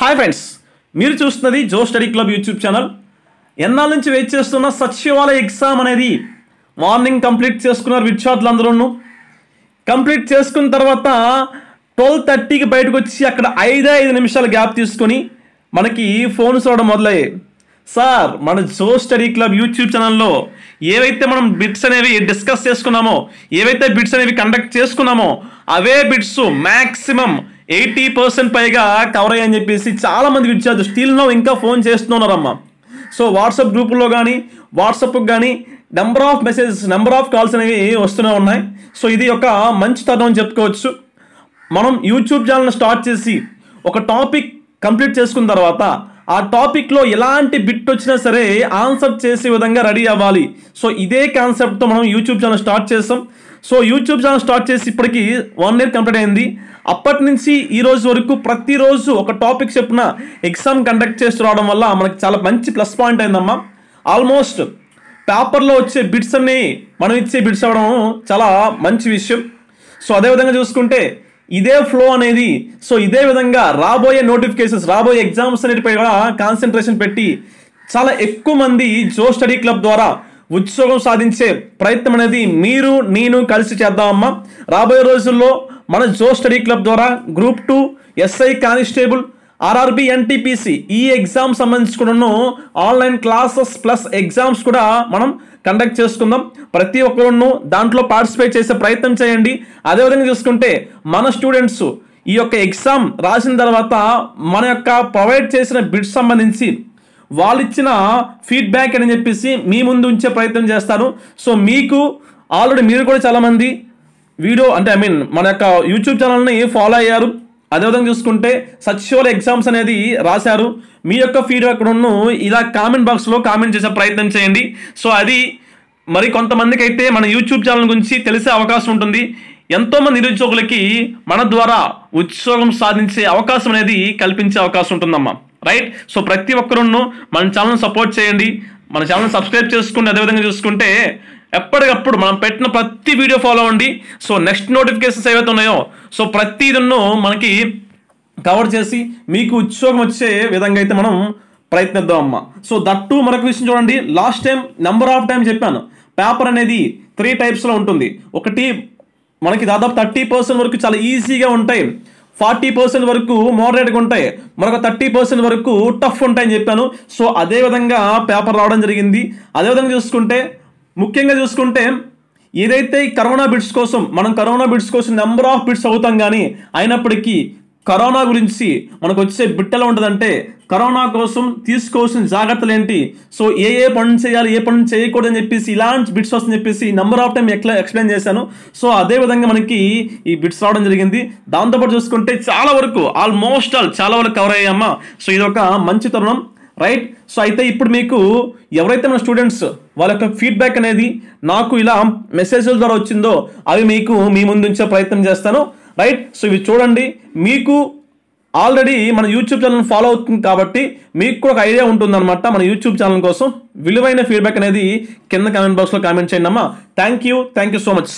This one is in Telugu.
హాయ్ ఫ్రెండ్స్ మీరు చూస్తున్నది Jo study club YouTube channel ఎన్నాళ్ళ నుంచి వెయిట్ చేస్తున్న సచివాలయ ఎగ్జామ్ అనేది మార్నింగ్ కంప్లీట్ చేసుకున్నారు విద్యార్థులు కంప్లీట్ చేసుకున్న తర్వాత ట్వెల్వ్ థర్టీకి బయటకు వచ్చి అక్కడ ఐదే ఐదు నిమిషాలు గ్యాప్ తీసుకొని మనకి ఫోన్ చూడడం మొదలయ్యాయి సార్ మన జో స్టడీ క్లబ్ యూట్యూబ్ ఛానల్లో ఏవైతే మనం బిట్స్ అనేవి డిస్కస్ చేసుకున్నామో ఏవైతే బిట్స్ అనేవి కండక్ట్ చేసుకున్నామో అవే బిట్స్ మ్యాక్సిమం ఎయిటీ పర్సెంట్ పైగా కవర్ అయ్యని చెప్పేసి చాలా మందికి ఇచ్చారు స్టీల్లో ఇంకా ఫోన్ చేస్తున్నారమ్మా సో వాట్సాప్ గ్రూపుల్లో కానీ వాట్సాప్కి కానీ number of messages number of calls అనేవి వస్తూనే ఉన్నాయి సో ఇది ఒక మంచి తరుణం అని చెప్పుకోవచ్చు మనం యూట్యూబ్ ఛానల్ని స్టార్ట్ చేసి ఒక టాపిక్ కంప్లీట్ చేసుకున్న తర్వాత ఆ టాపిక్లో ఎలాంటి బిట్ వచ్చినా సరే ఆన్సర్ చేసే విధంగా రెడీ అవ్వాలి సో ఇదే కాన్సెప్ట్తో మనం యూట్యూబ్ ఛానల్ స్టార్ట్ చేస్తాం సో యూట్యూబ్ ఛానల్ స్టార్ట్ చేసి ఇప్పటికీ వన్ ఇయర్ కంప్లీట్ అయింది అప్పటి నుంచి ఈ రోజు వరకు ప్రతిరోజు ఒక టాపిక్ చెప్పిన ఎగ్జామ్ కండక్ట్ చేస్తూ రావడం వల్ల మనకి చాలా మంచి ప్లస్ పాయింట్ అయిందమ్మా ఆల్మోస్ట్ పేపర్లో వచ్చే బిట్స్ అన్ని మనం ఇచ్చే బిట్స్ అవ్వడం చాలా మంచి విషయం సో అదేవిధంగా చూసుకుంటే ఇదే ఫ్లో అనేది సో ఇదే విధంగా రాబోయే నోటిఫికేషన్స్ రాబోయే ఎగ్జామ్స్ అనేటిపై కూడా కాన్సన్ట్రేషన్ పెట్టి చాలా ఎక్కువ మంది జో స్టడీ క్లబ్ ద్వారా ఉత్సవం సాధించే ప్రయత్నం అనేది మీరు నేను కలిసి చేద్దామమ్మా రాబోయే రోజుల్లో మన జో స్టడీ క్లబ్ ద్వారా group two SI constable RRB NTPC ఈ ఎగ్జామ్ సంబంధించి ఆన్లైన్ క్లాసెస్ ప్లస్ ఎగ్జామ్స్ కూడా మనం కండక్ట్ చేసుకుందాం ప్రతి ఒక్కరును దాంట్లో పార్టిసిపేట్ చేసే ప్రయత్నం చేయండి అదేవిధంగా చూసుకుంటే మన స్టూడెంట్స్ ఈ యొక్క ఎగ్జామ్ రాసిన తర్వాత మన యొక్క ప్రొవైడ్ చేసిన బిడ్స్ సంబంధించి వాళ్ళు ఇచ్చిన ఫీడ్బ్యాక్ అని చెప్పేసి మీ ముందు ఉంచే ప్రయత్నం చేస్తాను సో మీకు ఆల్రెడీ మీరు కూడా చాలామంది వీడియో అంటే ఐ మీన్ మన యొక్క యూట్యూబ్ ఛానల్ని ఫాలో అయ్యారు అదేవిధంగా చూసుకుంటే సచివాలయ ఎగ్జామ్స్ అనేది రాశారు మీ యొక్క ఫీడ్బ్యాక్ ను ఇలా కామెంట్ బాక్స్లో కామెంట్ చేసే ప్రయత్నం చేయండి సో అది మరి కొంతమందికి అయితే మన యూట్యూబ్ ఛానల్ గురించి తెలిసే అవకాశం ఉంటుంది ఎంతోమంది నిరుద్యోగులకి మన ద్వారా ఉద్యోగం సాధించే అవకాశం అనేది కల్పించే అవకాశం ఉంటుందమ్మా రైట్ సో ప్రతి ఒక్కరును మన ఛానల్ని సపోర్ట్ చేయండి మన ఛానల్ సబ్స్క్రైబ్ చేసుకుని అదేవిధంగా చూసుకుంటే ఎప్పటికప్పుడు మనం పెట్టిన ప్రతి వీడియో ఫాలో అవ్వండి సో నెక్స్ట్ నోటిఫికేషన్స్ ఏవైతే ఉన్నాయో సో ప్రతిదన్ను మనకి కవర్ చేసి మీకు ఉద్యోగం వచ్చే విధంగా అయితే మనం ప్రయత్నిద్దాం అమ్మ సో దట్టు మరొక విషయం చూడండి last time number of time చెప్పాను పేపర్ అనేది త్రీ టైప్స్లో ఉంటుంది ఒకటి మనకి దాదాపు థర్టీ పర్సెంట్ వరకు చాలా ఈజీగా ఉంటాయి ఫార్టీ పర్సెంట్ వరకు మోడరేట్గా ఉంటాయి మరొక థర్టీ పర్సెంట్ వరకు టఫ్ ఉంటాయని చెప్పాను సో అదేవిధంగా పేపర్ రావడం జరిగింది అదేవిధంగా చూసుకుంటే ముఖ్యంగా చూసుకుంటే ఏదైతే కరోనా బిడ్స్ కోసం మనం కరోనా బిడ్స్ కోసం నెంబర్ ఆఫ్ బిడ్స్ అవుతాం కానీ అయినప్పటికీ కరోనా గురించి మనకు వచ్చే బిట్టలో ఉంటుందంటే కరోనా కోసం తీసుకోవాల్సిన జాగ్రత్తలు ఏంటి సో ఏ ఏ పనులు చేయాలి ఏ పనులు చేయకూడదు అని చెప్పేసి ఇలాంటి బిట్స్ వస్తుందని చెప్పేసి నెంబర్ ఆఫ్ టైం ఎట్లా ఎక్స్ప్లెయిన్ చేశాను సో అదే విధంగా మనకి ఈ బిట్స్ రావడం జరిగింది దాంతోపాటు చూసుకుంటే చాలా వరకు ఆల్మోస్ట్ ఆల్ చాలా వరకు కవర్ అయ్యామా సో ఇది ఒక మంచి తరుణం రైట్ సో అయితే ఇప్పుడు మీకు ఎవరైతే మన స్టూడెంట్స్ వాళ్ళ యొక్క ఫీడ్బ్యాక్ అనేది నాకు ఇలా మెసేజ్ల ద్వారా వచ్చిందో అవి మీకు మీ ముందుంచే ప్రయత్నం చేస్తాను రైట్ సో ఇవి చూడండి మీకు ఆల్రెడీ మన యూట్యూబ్ ఛానల్ ఫాలో అవుతుంది కాబట్టి మీకు కూడా ఒక ఐడియా ఉంటుందన్నమాట మన యూట్యూబ్ ఛానల్ కోసం విలువైన ఫీడ్బ్యాక్ అనేది కింద కామెంట్ బాక్స్లో కామెంట్ చేయండి అమ్మా thank you thank you so much